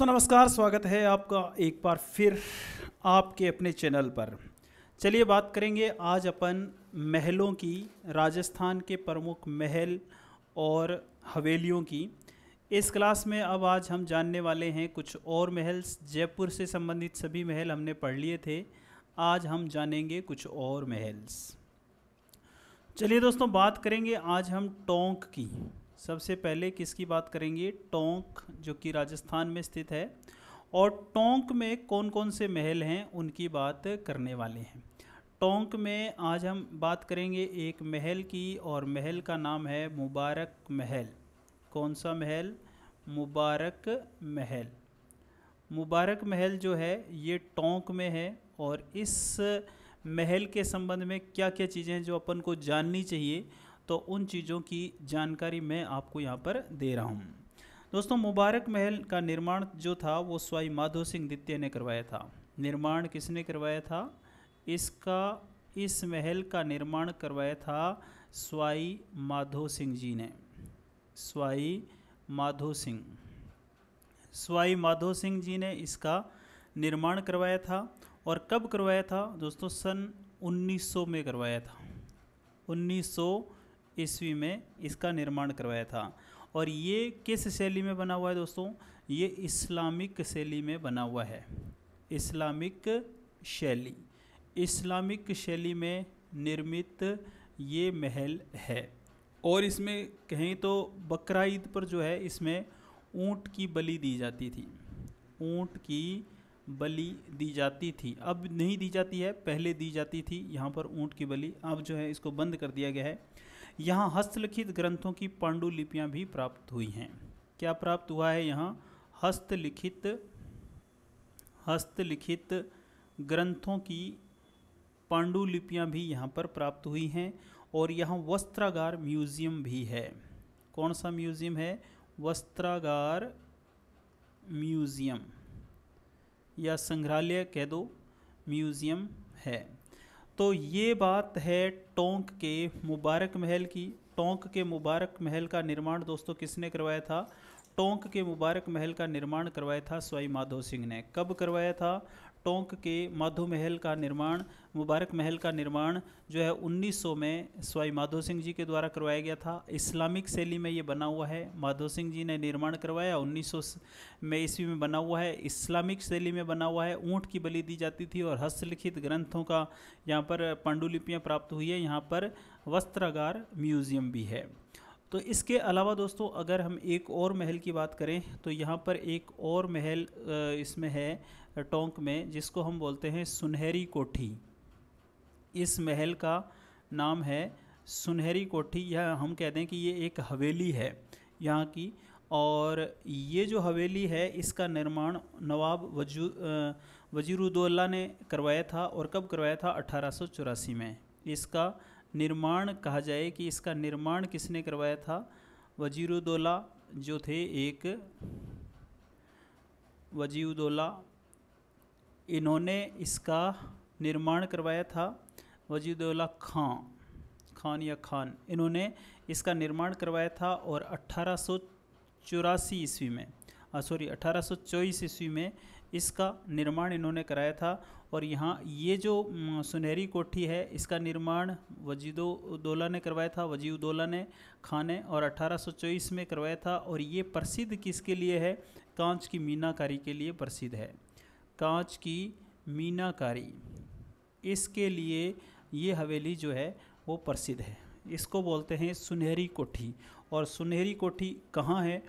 दोस्तों नमस्कार स्वागत है आपका एक बार फिर आपके अपने चैनल पर चलिए बात करेंगे आज अपन महलों की राजस्थान के प्रमुख महल और हवेलियों की इस क्लास में अब आज हम जानने वाले हैं कुछ और महल जयपुर से संबंधित सभी महल हमने पढ़ लिए थे आज हम जानेंगे कुछ और महल्स चलिए दोस्तों बात करेंगे आज हम टोंक की सबसे पहले किसकी बात करेंगे टोंक जो कि राजस्थान में स्थित है और टोंक में कौन कौन से महल हैं उनकी बात करने वाले हैं टोंक में आज हम बात करेंगे एक महल की और महल का नाम है मुबारक महल कौन सा महल मुबारक महल मुबारक महल जो है ये टोंक में है और इस महल के संबंध में क्या क्या चीज़ें जो अपन को जाननी चाहिए तो उन चीज़ों की जानकारी मैं आपको यहाँ पर दे रहा हूँ दोस्तों मुबारक महल का निर्माण जो था वो स्वाई माधो सिंह द्वितीय ने करवाया था निर्माण किसने करवाया था इसका इस महल का निर्माण करवाया था स्वाई माधो सिंह जी ने स्वाई माधो सिंह स्वाई माधो सिंह जी ने इसका निर्माण करवाया था और कब करवाया था दोस्तों सन 1900 में करवाया था ईस्वी में इसका निर्माण करवाया था और ये किस शैली में बना हुआ है दोस्तों ये इस्लामिक शैली में बना हुआ है इस्लामिक शैली इस्लामिक शैली में निर्मित ये महल है और इसमें कहें तो बकरा ईद पर जो है इसमें ऊंट की बलि दी जाती थी ऊंट की बलि दी जाती थी अब नहीं दी जाती है पहले दी जाती थी यहाँ पर ऊंट की बलि अब जो है इसको बंद कर दिया गया है यहाँ हस्तलिखित ग्रंथों की पांडुलिपियाँ भी प्राप्त हुई हैं क्या प्राप्त हुआ है यहाँ हस्तलिखित हस्तलिखित ग्रंथों की पांडुलिपियाँ भी यहाँ पर प्राप्त हुई हैं और यहाँ वस्त्रागार म्यूज़ियम भी है कौन सा म्यूज़ियम है वस्त्रागार म्यूज़ियम या संग्रहालय कह दो म्यूज़ियम है तो ये बात है टोंक के मुबारक महल की टोंक के मुबारक महल का निर्माण दोस्तों किसने करवाया था टोंक के मुबारक महल का निर्माण करवाया था स्वाई माधो सिंह ने कब करवाया था टोंक के माधो महल का निर्माण मुबारक महल का निर्माण जो है 1900 में स्वाई माधो सिंह जी के द्वारा करवाया गया था इस्लामिक शैली में ये बना हुआ है माधो सिंह जी ने निर्माण करवाया 1900 में ईस्वी में बना हुआ है इस्लामिक शैली में बना हुआ है ऊँट की बलि दी जाती थी और हस्तलिखित ग्रंथों का यहाँ पर पांडुलिपियाँ प्राप्त हुई है यहाँ पर वस्त्रागार म्यूज़ियम भी है तो इसके अलावा दोस्तों अगर हम एक और महल की बात करें तो यहाँ पर एक और महल इसमें है टोंक में जिसको हम बोलते हैं सुनहरी कोठी इस महल का नाम है सुनहरी कोठी यह हम कहते हैं कि ये एक हवेली है यहाँ की और ये जो हवेली है इसका निर्माण नवाब वजू वजीरुद्दौला ने करवाया था और कब करवाया था अठारह में इसका निर्माण कहा जाए कि इसका निर्माण किसने करवाया था वजीरुद्दौला जो थे एक वजीउदौला इन्होंने इसका निर्माण करवाया था वजीदुल्ला खां खान या खान इन्होंने इसका निर्माण करवाया था और अट्ठारह चौरासी ईस्वी में सॉरी अट्ठारह सौ ईस्वी में इसका निर्माण इन्होंने कराया था और यहाँ ये जो सुनहरी कोठी है इसका निर्माण वजीदोदौला ने करवाया था वजीदौला ने खान ने और अट्ठारह में करवाया था और ये प्रसिद्ध किसके लिए है कांच की मीनाकारी के लिए प्रसिद्ध है कांच की मीनाकारी इसके लिए ये हवेली जो है वो प्रसिद्ध है इसको बोलते हैं सुनहरी कोठी और सुनहरी कोठी कहाँ है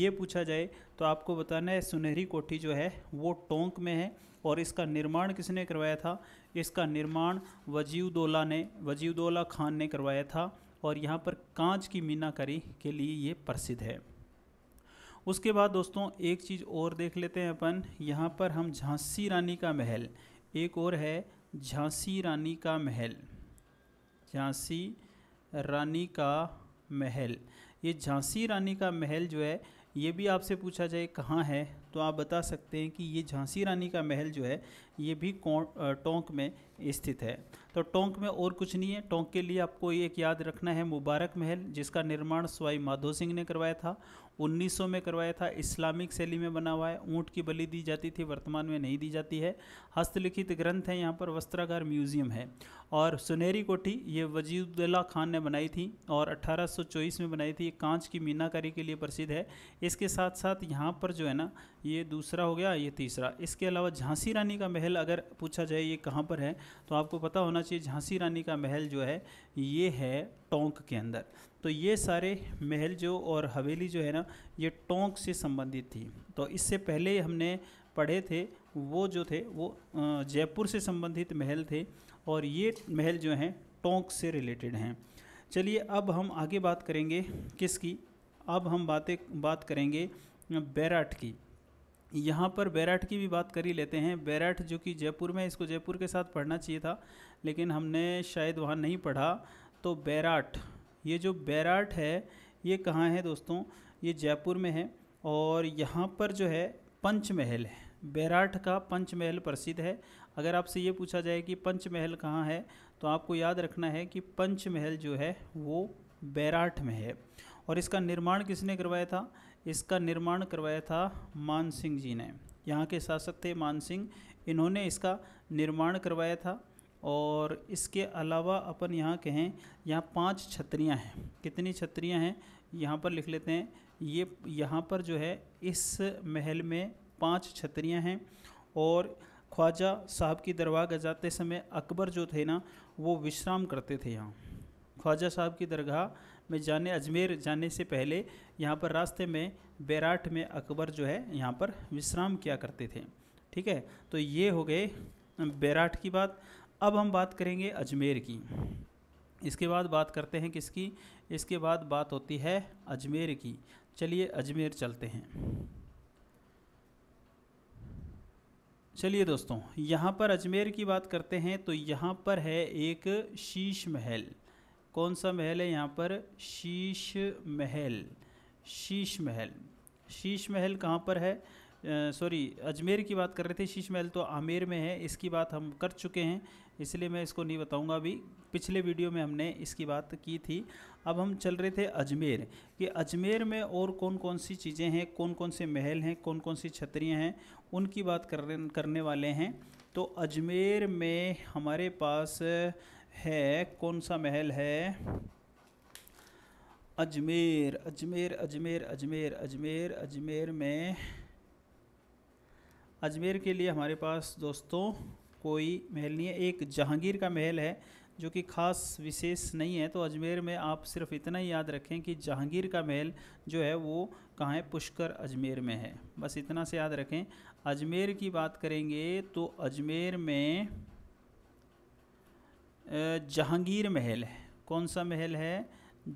ये पूछा जाए तो आपको बताना है सुनहरी कोठी जो है वो टोंक में है और इसका निर्माण किसने करवाया था इसका निर्माण वजीउदोला ने वजीउदोला खान ने करवाया था और यहाँ पर कांच की मीनाकारी के लिए ये प्रसिद्ध है उसके बाद दोस्तों एक चीज़ और देख लेते हैं अपन यहाँ पर हम झांसी रानी का महल एक और है झांसी रानी का महल झांसी रानी का महल ये झांसी रानी का महल जो है ये भी आपसे पूछा जाए कहाँ है तो आप बता सकते हैं कि ये झांसी रानी का महल जो है ये भी टोंक में स्थित है तो टोंक में और कुछ नहीं है टोंक के लिए आपको एक याद रखना है मुबारक महल जिसका निर्माण स्वाई माधो सिंह ने करवाया था 1900 में करवाया था इस्लामिक शैली में बना हुआ है ऊँट की बलि दी जाती थी वर्तमान में नहीं दी जाती है हस्तलिखित ग्रंथ है यहाँ पर वस्त्रागार म्यूजियम है और सुनहरी कोठी ये वजीदुल्ला खान ने बनाई थी और 1824 में बनाई थी कांच की मीनाकारी के लिए प्रसिद्ध है इसके साथ साथ यहाँ पर जो है ना ये दूसरा हो गया ये तीसरा इसके अलावा झांसी रानी का महल महल अगर पूछा जाए ये कहाँ पर है तो आपको पता होना चाहिए झांसी रानी का महल जो है ये है टोंक के अंदर तो ये सारे महल जो और हवेली जो है ना ये टोंक से संबंधित थी तो इससे पहले हमने पढ़े थे वो जो थे वो जयपुर से संबंधित महल थे और ये महल जो हैं टोंक से रिलेटेड हैं चलिए अब हम आगे बात करेंगे किसकी अब हम बातें बात करेंगे बैराट की यहाँ पर बैराठ की भी बात कर ही लेते हैं बैराठ जो कि जयपुर में इसको जयपुर के साथ पढ़ना चाहिए था लेकिन हमने शायद वहाँ नहीं पढ़ा तो बैराठ ये जो बैराठ है ये कहाँ है दोस्तों ये जयपुर में है और यहाँ पर जो है पंचमहल है बैराठ का पंचमहल प्रसिद्ध है अगर आपसे ये पूछा जाए कि पंचमहल कहाँ है तो आपको याद रखना है कि पंचमहल जो है वो बैराठ में है और इसका निर्माण किसने करवाया था इसका निर्माण करवाया था मान सिंह जी ने यहाँ के शासक थे मान सिंह इन्होंने इसका निर्माण करवाया था और इसके अलावा अपन यहाँ कहें यहाँ पांच छतरियाँ हैं कितनी छतरियाँ हैं यहाँ पर लिख लेते हैं ये यहाँ पर जो है इस महल में पांच छतरियाँ हैं और ख्वाजा साहब की दरगाह जाते समय अकबर जो थे ना वो विश्राम करते थे यहाँ ख्वाजा साहब की दरगाह में जाने अजमेर जाने से पहले यहाँ पर रास्ते में बैराट में अकबर जो है यहाँ पर विश्राम किया करते थे ठीक है तो ये हो गए बैराट की बात अब हम बात करेंगे अजमेर की इसके बाद बात करते हैं किसकी इसके बाद बात होती है अजमेर की चलिए अजमेर चलते हैं चलिए दोस्तों यहाँ पर अजमेर की बात करते हैं तो यहाँ पर है एक शीश महल कौन सा महल है यहाँ पर शीश महल शीश महल शीश महल कहाँ पर है सॉरी अजमेर की बात कर रहे थे शीश महल तो आमेर में है इसकी बात हम कर चुके हैं इसलिए मैं इसको नहीं बताऊंगा अभी पिछले वीडियो में हमने इसकी बात की थी अब हम चल रहे थे अजमेर कि अजमेर में और कौन कौन सी चीज़ें हैं कौन कौन से महल हैं कौन कौन सी छतरियाँ हैं उनकी बात करने वाले हैं तो अजमेर में हमारे पास है कौन सा महल है अजमेर अजमेर अजमेर अजमेर अजमेर अजमेर में अजमेर के लिए हमारे पास दोस्तों कोई महल नहीं है एक जहांगीर का महल है जो कि ख़ास विशेष नहीं है तो अजमेर में आप सिर्फ इतना ही याद रखें कि जहांगीर का महल जो है वो कहाँ है पुष्कर अजमेर में है बस इतना से याद रखें अजमेर की बात करेंगे तो अजमेर में जहांगीर महल है कौन सा महल है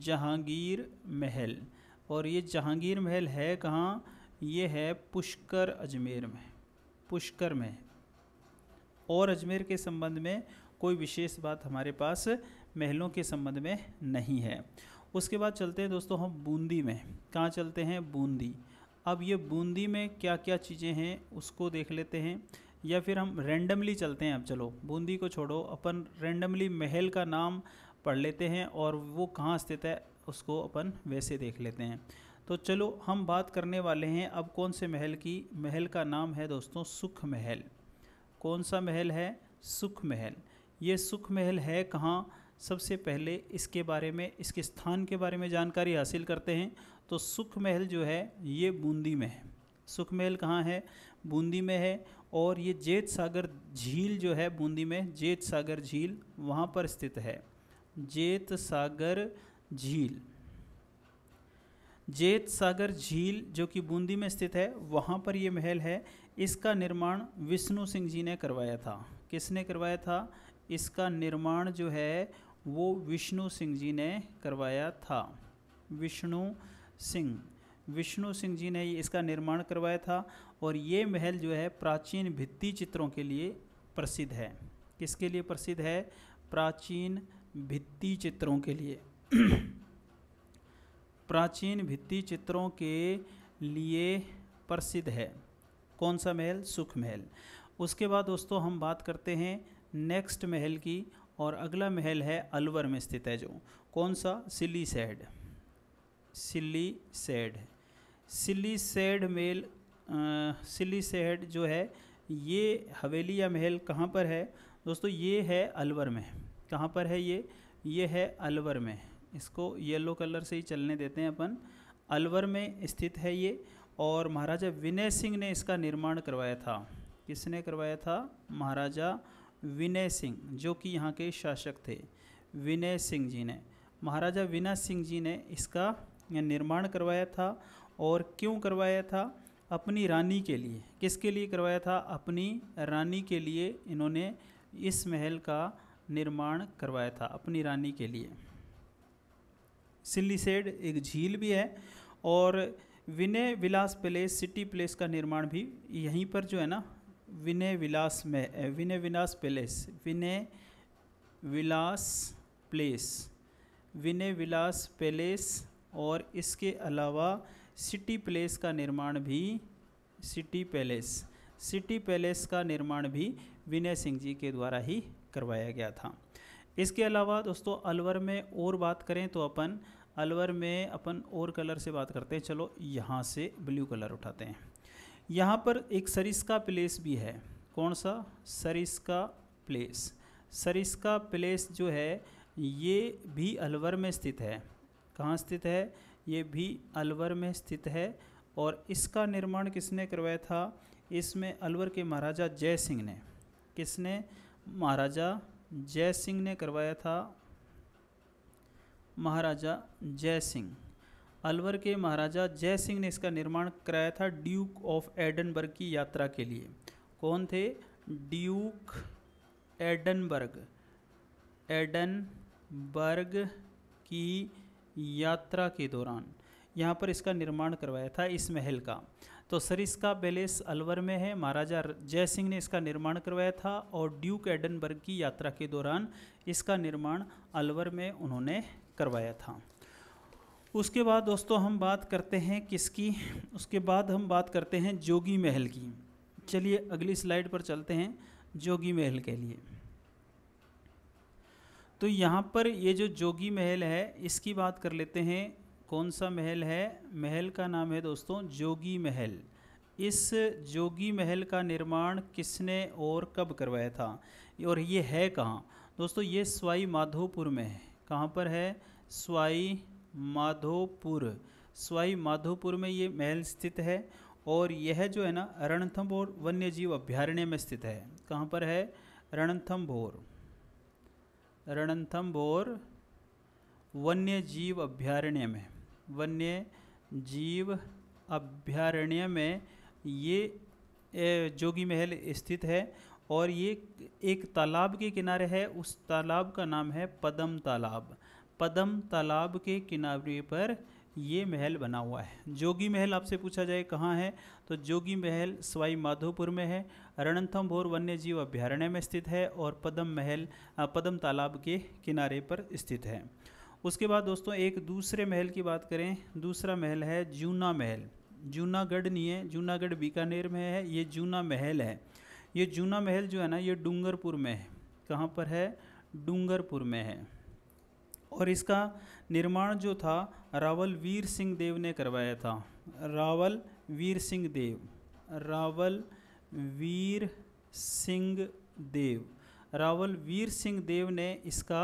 जहांगीर महल और ये जहांगीर महल है कहाँ ये है पुष्कर अजमेर में पुष्कर में और अजमेर के संबंध में कोई विशेष बात हमारे पास महलों के संबंध में नहीं है उसके बाद चलते हैं दोस्तों हम बूंदी में कहाँ चलते हैं बूंदी अब ये बूंदी में क्या क्या चीज़ें हैं उसको देख लेते हैं या फिर हम रेंडमली चलते हैं अब चलो बूंदी को छोड़ो अपन रेंडमली महल का नाम पढ़ लेते हैं और वो कहाँ स्थित है उसको अपन वैसे देख लेते हैं तो चलो हम बात करने वाले हैं अब कौन से महल की महल का नाम है दोस्तों सुख महल कौन सा महल है सुख महल ये सुख महल है कहाँ सबसे पहले इसके बारे में इसके स्थान के बारे में जानकारी हासिल करते हैं तो सुख महल जो है ये बूंदी में है सुख महल कहाँ है बूंदी में है और ये जेत सागर झील जो है बूंदी में जेत सागर झील वहाँ पर स्थित है जेत सागर झील जेत सागर झील जो कि बूंदी में स्थित है वहाँ पर ये महल है इसका निर्माण विष्णु सिंह जी ने करवाया था किसने करवाया था इसका निर्माण जो है वो विष्णु सिंह जी ने करवाया था विष्णु सिंह विष्णु सिंह जी ने इसका निर्माण करवाया था और ये महल जो है प्राचीन भित्ति चित्रों के लिए प्रसिद्ध है किसके लिए प्रसिद्ध है प्राचीन भित्ति चित्रों के लिए प्राचीन भित्ति चित्रों के लिए प्रसिद्ध है कौन सा महल सुख महल उसके बाद दोस्तों हम बात करते हैं नेक्स्ट महल की और अगला महल है अलवर में स्थित है जो कौन सा Siliserh Siliserh Siliserh मेल सिली सेहड जो है ये हवेली या महल कहाँ पर है दोस्तों ये है अलवर में कहाँ पर है ये ये है अलवर में इसको येलो कलर से ही चलने देते हैं अपन अलवर में स्थित है ये और महाराजा विनय सिंह ने इसका निर्माण करवाया था किसने करवाया था महाराजा विनय सिंह जो कि यहाँ के शासक थे विनय सिंह जी ने महाराजा विनय सिंह जी ने इसका निर्माण करवाया था और क्यों करवाया था अपनी रानी के लिए किसके लिए करवाया था अपनी रानी के लिए इन्होंने इस महल का निर्माण करवाया था अपनी रानी के लिए सिल्ली सेड एक झील भी है और Vinay Vilas palace city palace का निर्माण भी यहीं पर जो है ना विनय विलास में Vinay Vilas palace Vinay Vilas palace Vinay Vilas palace और इसके अलावा सिटी प्लेस का निर्माण भी सिटी पैलेस सिटी पैलेस का निर्माण भी विनय सिंह जी के द्वारा ही करवाया गया था इसके अलावा दोस्तों अलवर में और बात करें तो अपन अलवर में अपन और कलर से बात करते हैं चलो यहाँ से ब्लू कलर उठाते हैं यहाँ पर एक सरिस्का प्लेस भी है कौन सा सरिस्का प्लेस सरिस्का प्लेस जो है ये भी अलवर में स्थित है कहाँ स्थित है ये भी अलवर में स्थित है और इसका निर्माण किसने करवाया था इसमें अलवर के महाराजा जय सिंह ने किसने महाराजा जय सिंह ने करवाया था महाराजा जय सिंह अलवर के महाराजा जय सिंह ने इसका निर्माण कराया था ड्यूक ऑफ एडनबर्ग की यात्रा के लिए कौन थे ड्यूक एडनबर्ग एडनबर्ग की यात्रा के दौरान यहाँ पर इसका निर्माण करवाया था इस महल का तो सरिस का पैलेस अलवर में है महाराजा जय सिंह ने इसका निर्माण करवाया था और ड्यूक एडनबर्ग की यात्रा के दौरान इसका निर्माण अलवर में उन्होंने करवाया था उसके बाद दोस्तों हम बात करते हैं किसकी उसके बाद हम बात करते हैं जोगी महल की चलिए अगली स्लाइड पर चलते हैं जोगी महल के लिए तो यहाँ पर ये जो जोगी महल है इसकी बात कर लेते हैं कौन सा महल है महल का नाम है दोस्तों जोगी महल इस जोगी महल का निर्माण किसने और कब करवाया था और ये है कहाँ दोस्तों ये स्वाई माधोपुर में है कहाँ पर है स्वाई माधोपुर स्वाई माधोपुर में ये महल स्थित है और यह जो है ना रणथम्भोर वन्यजीव अभ्यारण्य में स्थित है कहाँ पर है रणथम्भोर रणंथम बोर वन्य जीव अभ्यारण्य में वन्य जीव अभ्यारण्य में ये जोगी महल स्थित है और ये एक तालाब के किनारे है उस तालाब का नाम है पदम तालाब पदम तालाब के किनारे पर ये महल बना हुआ है जोगी महल आपसे पूछा जाए कहाँ है तो जोगी महल सवाई माधोपुर में है भोर वन्य जीव अभ्यारण्य में स्थित है और पदम महल पदम तालाब के किनारे पर स्थित है उसके बाद दोस्तों एक दूसरे महल की बात करें दूसरा महल है जूना महल जूनागढ़ नहीं है जूनागढ़ बीकानेर में है ये जूना महल है ये जूना महल जो है ना ये डूंगरपुर में है कहाँ पर है डूंगरपुर में है और इसका निर्माण जो था रावल वीर सिंह देव ने करवाया था रावल वीर सिंह देव रावल वीर सिंह देव रावल वीर सिंह देव ने इसका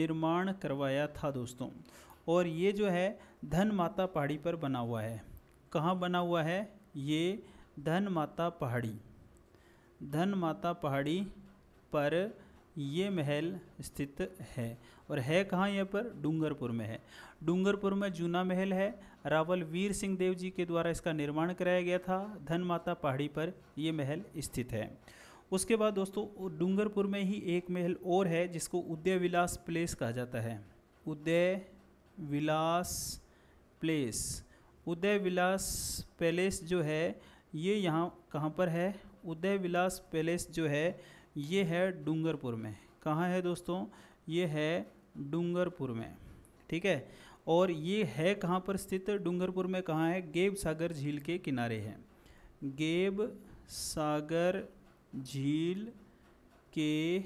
निर्माण करवाया था दोस्तों और ये जो है धन माता पहाड़ी पर बना हुआ है कहाँ बना हुआ है ये धन माता पहाड़ी धन माता पहाड़ी पर ये महल स्थित है और है कहाँ यहाँ पर डूंगरपुर में है डूंगरपुर में जूना महल है रावल वीर सिंह देव जी के द्वारा इसका निर्माण कराया गया था धन माता पहाड़ी पर यह महल स्थित है उसके बाद दोस्तों डूंगरपुर में ही एक महल और है जिसको उदय विलास प्लेस कहा जाता है उदय विलास प्लेस उदय विलास पैलेस जो है ये यहाँ कहाँ पर है उदय विलास पैलेस जो है ये है डूंगरपुर में कहाँ है दोस्तों ये है डूंगरपुर में ठीक है और ये है कहाँ पर स्थित डूंगरपुर में कहाँ है गेब सागर झील के किनारे है गेब सागर झील के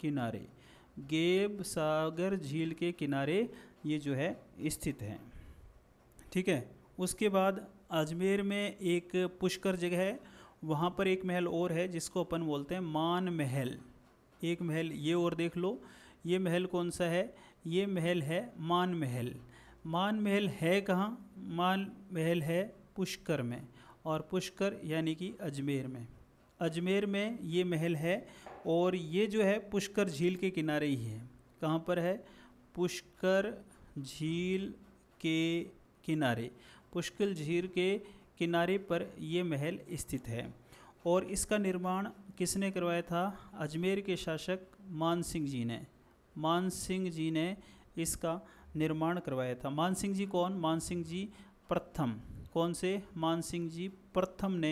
किनारे गेब सागर झील के किनारे ये जो है स्थित है ठीक है उसके बाद अजमेर में एक पुष्कर जगह है वहाँ पर एक महल और है जिसको अपन बोलते हैं मान महल एक महल ये और देख लो ये महल कौन सा है ये महल है मान महल मान महल है कहाँ मान महल है पुष्कर में और पुष्कर यानी कि अजमेर में अजमेर में ये महल है और ये जो है पुष्कर झील के किनारे ही है कहाँ पर है पुष्कर झील के किनारे पुष्कर झील के किनारे पर ये महल स्थित है और इसका निर्माण किसने करवाया था अजमेर के शासक मान सिंह जी ने मान सिंह जी ने इसका निर्माण करवाया था मान सिंह जी कौन मान सिंह जी प्रथम कौन से मान सिंह जी प्रथम ने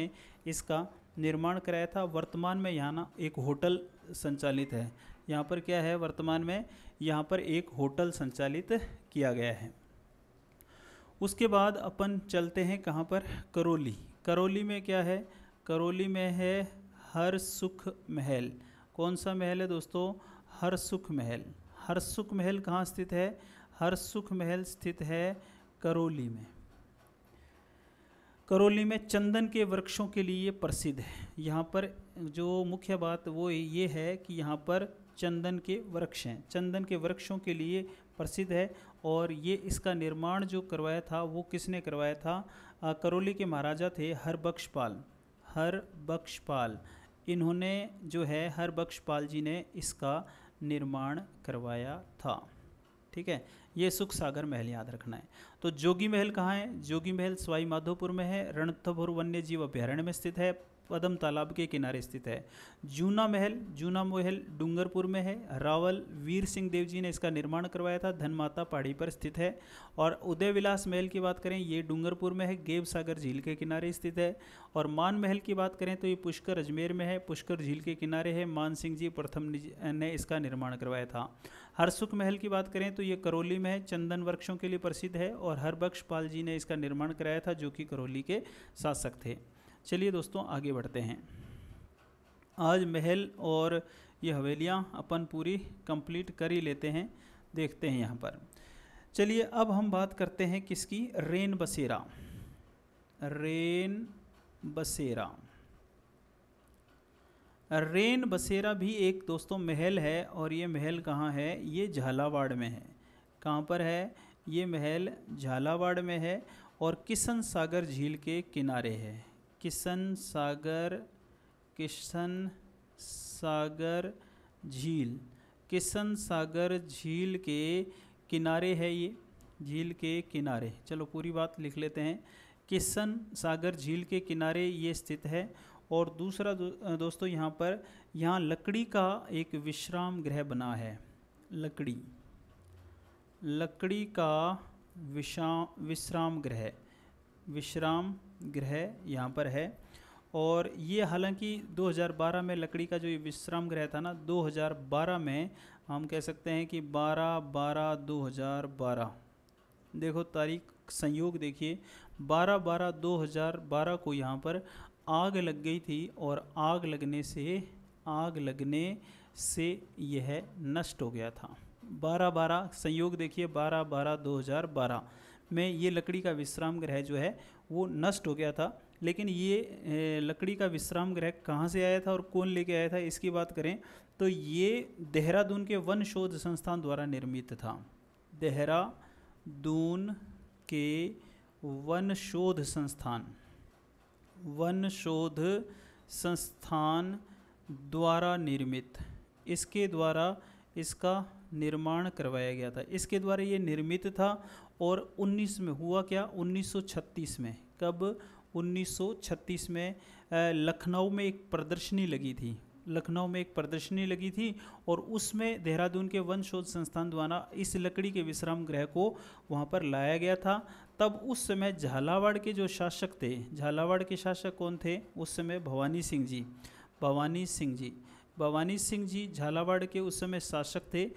इसका निर्माण कराया था वर्तमान में यहाँ ना एक होटल संचालित है यहाँ पर क्या है वर्तमान में यहाँ पर एक होटल संचालित किया गया है उसके बाद अपन चलते हैं कहाँ पर करौली करौली में क्या है करौली में है हर सुख महल कौन सा महल है दोस्तों हर सुख महल हर सुख महल कहाँ स्थित है हर सुख महल स्थित है करौली में करौली में चंदन के वृक्षों के लिए प्रसिद्ध है यहाँ पर जो मुख्य बात वो ये है कि यहाँ पर चंदन के वृक्ष हैं चंदन के वृक्षों के लिए प्रसिद्ध है और ये इसका निर्माण जो करवाया था वो किसने करवाया था करौली के महाराजा थे हर हरबख्शपाल इन्होंने जो है बक्षपाल जी ने इसका निर्माण करवाया था ठीक है ये सुख सागर महल याद रखना है तो जोगी महल कहाँ है जोगी महल सवाई माधोपुर में है रणथपुर वन्य जीव अभ्यारण्य में स्थित है पदम तालाब के किनारे स्थित है जूना महल जूना महल डूंगरपुर में है रावल वीर सिंह देव जी ने इसका निर्माण करवाया था धनमाता पहाड़ी पर स्थित है और उदय विलास महल की बात करें ये डूंगरपुर में है गेब सागर झील के किनारे स्थित है और मान महल की बात करें तो ये पुष्कर अजमेर में है पुष्कर झील के किनारे है मान सिंह जी प्रथम ने इसका निर्माण करवाया था हरसुख महल की बात करें तो ये करौली में है चंदन वृक्षों के लिए प्रसिद्ध है और हरबख्श पाल जी ने इसका निर्माण कराया था जो कि करौली के शासक थे चलिए दोस्तों आगे बढ़ते हैं आज महल और ये हवेलियाँ अपन पूरी कंप्लीट कर ही लेते हैं देखते हैं यहाँ पर चलिए अब हम बात करते हैं किसकी रेन बसेरा रेन बसेरा रेन बसेरा भी एक दोस्तों महल है और ये महल कहाँ है ये झालावाड़ में है कहाँ पर है ये महल झालावाड़ में है और किशन सागर झील के किनारे है किशन सागर किशन सागर झील किशन सागर झील के किनारे है ये झील के किनारे चलो पूरी बात लिख लेते हैं किशन सागर झील के किनारे ये स्थित है और दूसरा दो, दोस्तों यहाँ पर यहाँ लकड़ी का एक विश्राम गृह बना है लकड़ी लकड़ी का विश्राम विश्राम गृह विश्राम ग्रह यहाँ पर है और ये हालांकि 2012 में लकड़ी का जो ये विश्राम ग्रह था ना 2012 में हम कह सकते हैं कि 12 बारह 2012 देखो तारीख संयोग देखिए 12 बारह 2012 को यहाँ पर आग लग गई थी और आग लगने से आग लगने से यह नष्ट हो गया था 12 बारह संयोग देखिए 12 बारह 2012 में ये लकड़ी का विश्राम ग्रह जो है वो नष्ट हो गया था लेकिन ये लकड़ी का विश्राम ग्रह कहाँ से आया था और कौन लेके आया था इसकी बात करें तो ये देहरादून के वन शोध संस्थान द्वारा निर्मित था देहरादून के वन शोध संस्थान वन शोध संस्थान द्वारा निर्मित इसके द्वारा इसका निर्माण करवाया गया था इसके द्वारा ये निर्मित था और 19 में हुआ क्या 1936 में कब 1936 में लखनऊ में एक प्रदर्शनी लगी थी लखनऊ में एक प्रदर्शनी लगी थी और उसमें देहरादून के वन शोध संस्थान द्वारा इस लकड़ी के विश्राम गृह को वहाँ पर लाया गया था तब उस समय झालावाड़ के जो शासक थे झालावाड़ के शासक कौन थे उस समय भवानी सिंह जी भवानी सिंह जी भवानी सिंह जी झालावाड़ के उस समय शासक थे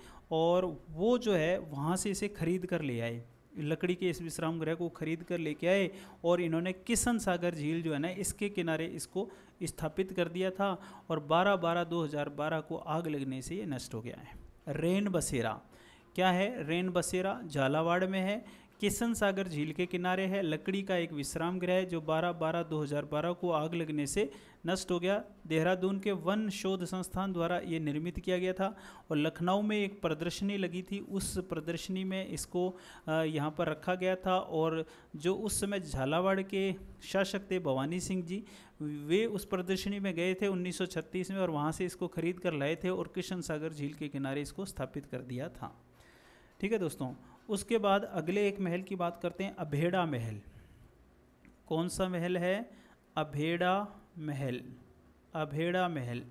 और वो जो है वहाँ से इसे खरीद कर ले आए लकड़ी के इस विश्राम गृह को खरीद कर लेके आए और इन्होंने किशन सागर झील जो है ना इसके किनारे इसको स्थापित कर दिया था और 12 बारह 2012 को आग लगने से ये नष्ट हो गया है रेन बसेरा क्या है रेन बसेरा झालावाड़ में है किशन सागर झील के किनारे है लकड़ी का एक विश्राम गृह है जो 12 बारह 2012 को आग लगने से नष्ट हो गया देहरादून के वन शोध संस्थान द्वारा ये निर्मित किया गया था और लखनऊ में एक प्रदर्शनी लगी थी उस प्रदर्शनी में इसको यहाँ पर रखा गया था और जो उस समय झालावाड़ के शासक थे भवानी सिंह जी वे उस प्रदर्शनी में गए थे 1936 में और वहाँ से इसको खरीद कर लाए थे और किशन सागर झील के किनारे इसको स्थापित कर दिया था ठीक है दोस्तों उसके बाद अगले एक महल की बात करते हैं अभेड़ा महल कौन सा महल है अभेड़ा महल अभेड़ा महल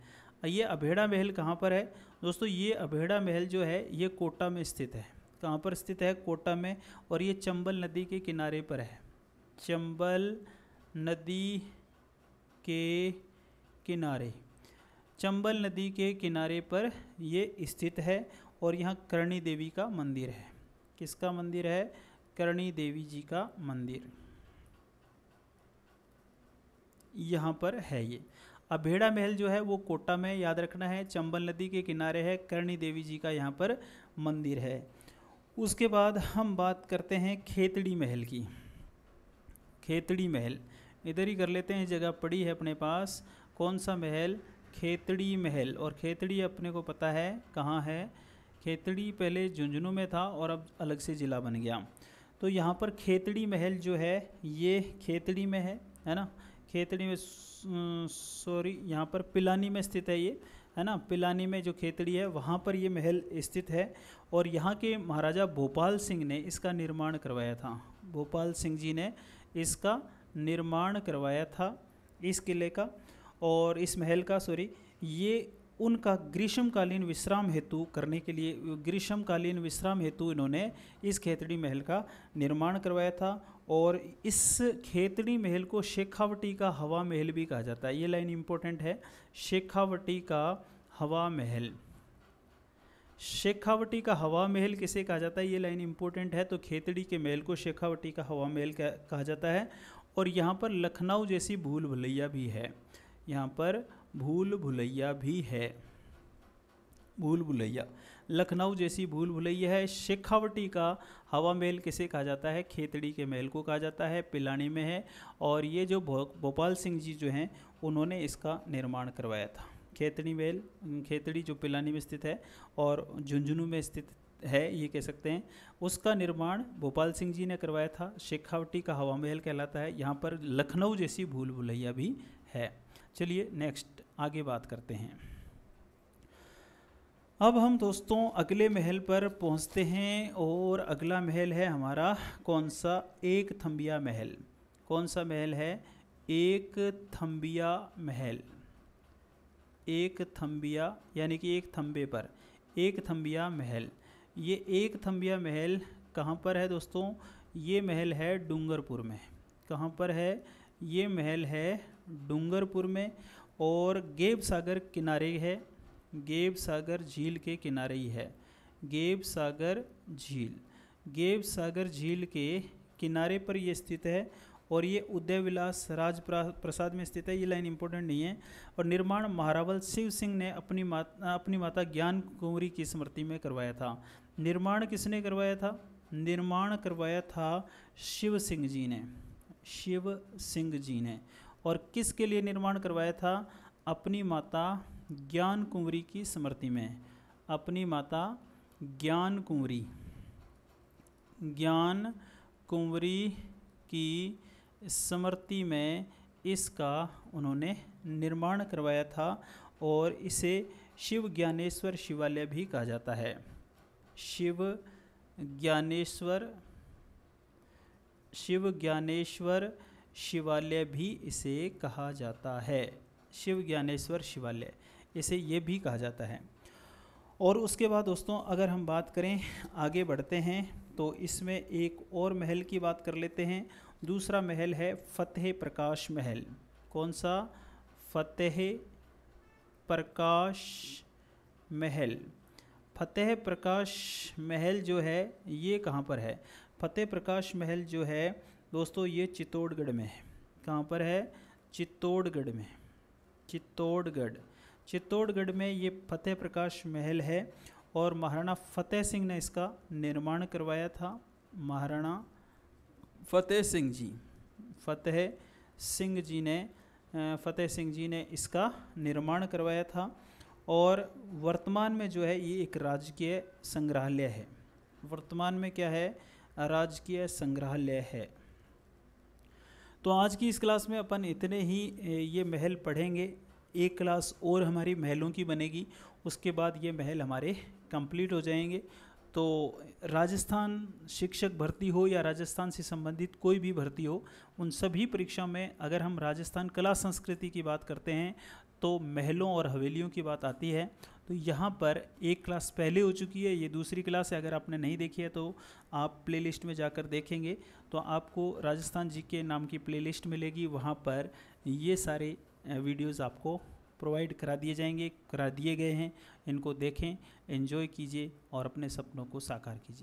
ये अभेड़ा महल कहाँ पर है दोस्तों ये अभेड़ा महल जो है ये कोटा में स्थित है कहाँ पर स्थित है कोटा में और ये चंबल नदी के किनारे पर है चंबल नदी के किनारे चंबल नदी के किनारे पर ये स्थित है और यहाँ करणी देवी का मंदिर है किसका मंदिर है करणी देवी जी का मंदिर यहाँ पर है ये अभेड़ा महल जो है वो कोटा में याद रखना है चंबल नदी के किनारे है करणी देवी जी का यहाँ पर मंदिर है उसके बाद हम बात करते हैं खेतड़ी महल की खेतड़ी महल इधर ही कर लेते हैं जगह पड़ी है अपने पास कौन सा महल खेतड़ी महल और खेतड़ी अपने को पता है कहाँ है खेतड़ी पहले झुंझुनू में था और अब अलग से ज़िला बन गया तो यहाँ पर खेतड़ी महल जो है ये खेतड़ी में है है ना खेतड़ी में सॉरी यहाँ पर पिलानी में स्थित है ये है ना पिलानी में जो खेतड़ी है वहाँ पर ये महल स्थित है और यहाँ के महाराजा भोपाल सिंह ने इसका निर्माण करवाया था भोपाल सिंह जी ने इसका निर्माण करवाया था इस किले का और इस महल का सॉरी ये उनका ग्रीष्मकालीन विश्राम हेतु करने के लिए ग्रीष्मकालीन विश्राम हेतु इन्होंने इस खेतड़ी महल का निर्माण करवाया था और इस खेतड़ी महल को शेखावटी का हवा महल भी कहा जाता है ये लाइन इम्पोर्टेंट है शेखावटी का हवा महल शेखावटी का हवा महल किसे कहा जाता है ये लाइन इम्पोर्टेंट है तो खेतड़ी के महल को शेखावटी का हवा महल कहा जाता है और यहाँ पर लखनऊ जैसी भूल भलैया भी है यहाँ पर भूल भुलैया भी है भूल भुलैया लखनऊ जैसी भूल भुलैया है शेखावटी का हवा मेल किसे कहा जाता है खेतड़ी के महल को कहा जाता है पिलानी में है और ये जो भोपाल सिंह जी जो हैं उन्होंने इसका निर्माण करवाया था खेतड़ी मेल खेतड़ी जो पिलानी में स्थित है और झुंझुनू में स्थित है ये कह सकते हैं उसका निर्माण भोपाल सिंह जी ने करवाया था शेखावटी का हवा महल कहलाता है यहाँ पर लखनऊ जैसी भूल भुलैया भी है चलिए नेक्स्ट आगे बात करते हैं अब हम दोस्तों अगले महल पर पहुंचते हैं और अगला महल है हमारा कौन सा एक थम्बिया महल कौन सा महल है एक थम्बिया महल एक थम्बिया यानी कि एक थम्बे पर एक थम्बिया महल ये एक थम्बिया महल कहाँ पर है दोस्तों ये महल है डूंगरपुर में कहाँ पर है ये महल है डूंगरपुर में और गेब सागर किनारे है गेब सागर झील के किनारे ही है गेब सागर झील गेब सागर झील के किनारे पर ये स्थित है और ये उदय विलास राज प्रसाद में स्थित है ये लाइन इंपॉर्टेंट नहीं है और निर्माण महारावल शिव सिंह ने अपनी माता अपनी माता ज्ञान कुंवरी की स्मृति में करवाया था निर्माण किसने करवाया था निर्माण करवाया था शिव सिंह जी ने शिव सिंह जी ने और किसके लिए निर्माण करवाया था अपनी माता ज्ञान कुंवरी की स्मृति में अपनी माता ज्ञान कुंवरी ज्ञान कुंवरी की स्मृति में इसका उन्होंने निर्माण करवाया था और इसे शिव ज्ञानेश्वर शिवालय भी कहा जाता है शिव ज्ञानेश्वर शिव ज्ञानेश्वर शिवालय भी इसे कहा जाता है शिव ज्ञानेश्वर शिवालय इसे ये भी कहा जाता है और उसके बाद दोस्तों अगर हम बात करें आगे बढ़ते हैं तो इसमें एक और महल की बात कर लेते हैं दूसरा महल है फतेह प्रकाश महल कौन सा फतेह प्रकाश महल फतेह प्रकाश महल जो है ये कहाँ पर है फतेह प्रकाश महल जो है दोस्तों ये चित्तौड़गढ़ में है कहाँ पर है चित्तौड़गढ़ में चित्तौड़गढ़ चित्तौड़गढ़ में ये फतेह प्रकाश महल है और महाराणा फतेह सिंह ने इसका निर्माण करवाया था महाराणा फतेह सिंह जी फतेह सिंह जी ने फतेह सिंह जी ने इसका निर्माण करवाया था और वर्तमान में जो है ये एक राजकीय संग्रहालय है वर्तमान में क्या है राजकीय संग्रहालय है तो आज की इस क्लास में अपन इतने ही ये महल पढ़ेंगे एक क्लास और हमारी महलों की बनेगी उसके बाद ये महल हमारे कंप्लीट हो जाएंगे तो राजस्थान शिक्षक भर्ती हो या राजस्थान से संबंधित कोई भी भर्ती हो उन सभी परीक्षा में अगर हम राजस्थान कला संस्कृति की बात करते हैं तो महलों और हवेलियों की बात आती है तो यहाँ पर एक क्लास पहले हो चुकी है ये दूसरी क्लास है अगर आपने नहीं देखी है तो आप प्लेलिस्ट में जाकर देखेंगे तो आपको राजस्थान जी के नाम की प्लेलिस्ट मिलेगी वहाँ पर ये सारे वीडियोज़ आपको प्रोवाइड करा दिए जाएंगे करा दिए गए हैं इनको देखें एंजॉय कीजिए और अपने सपनों को साकार कीजिए